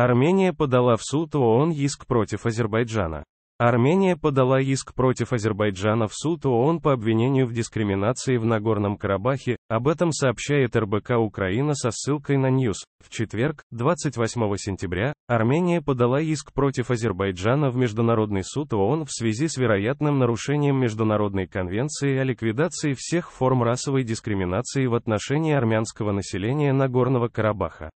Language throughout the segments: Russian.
Армения подала в суд ООН иск против Азербайджана. Армения подала иск против Азербайджана в суд ООН по обвинению в дискриминации в Нагорном Карабахе, об этом сообщает РБК Украина со ссылкой на Ньюс. В четверг, 28 сентября, Армения подала иск против Азербайджана в Международный суд ООН в связи с вероятным нарушением Международной конвенции о ликвидации всех форм расовой дискриминации в отношении армянского населения Нагорного Карабаха.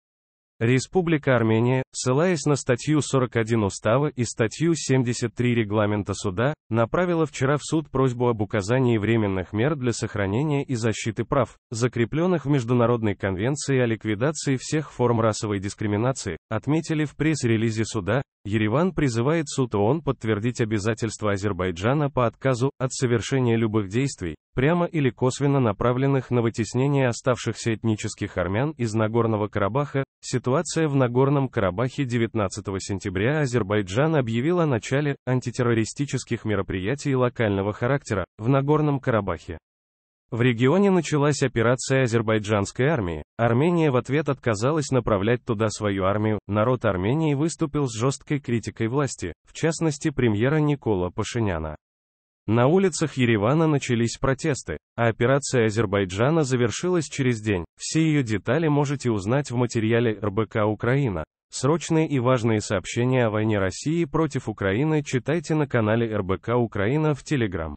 Республика Армения, ссылаясь на статью 41 Устава и статью 73 Регламента суда, направила вчера в суд просьбу об указании временных мер для сохранения и защиты прав, закрепленных в Международной конвенции о ликвидации всех форм расовой дискриминации, отметили в пресс-релизе суда, Ереван призывает суд ООН подтвердить обязательства Азербайджана по отказу от совершения любых действий, прямо или косвенно направленных на вытеснение оставшихся этнических армян из Нагорного Карабаха. Ситуация в Нагорном Карабахе 19 сентября Азербайджан объявил о начале антитеррористических мероприятий локального характера в Нагорном Карабахе. В регионе началась операция азербайджанской армии. Армения в ответ отказалась направлять туда свою армию. Народ Армении выступил с жесткой критикой власти, в частности премьера Никола Пашиняна. На улицах Еревана начались протесты, а операция Азербайджана завершилась через день. Все ее детали можете узнать в материале РБК «Украина». Срочные и важные сообщения о войне России против Украины читайте на канале РБК «Украина» в Телеграм.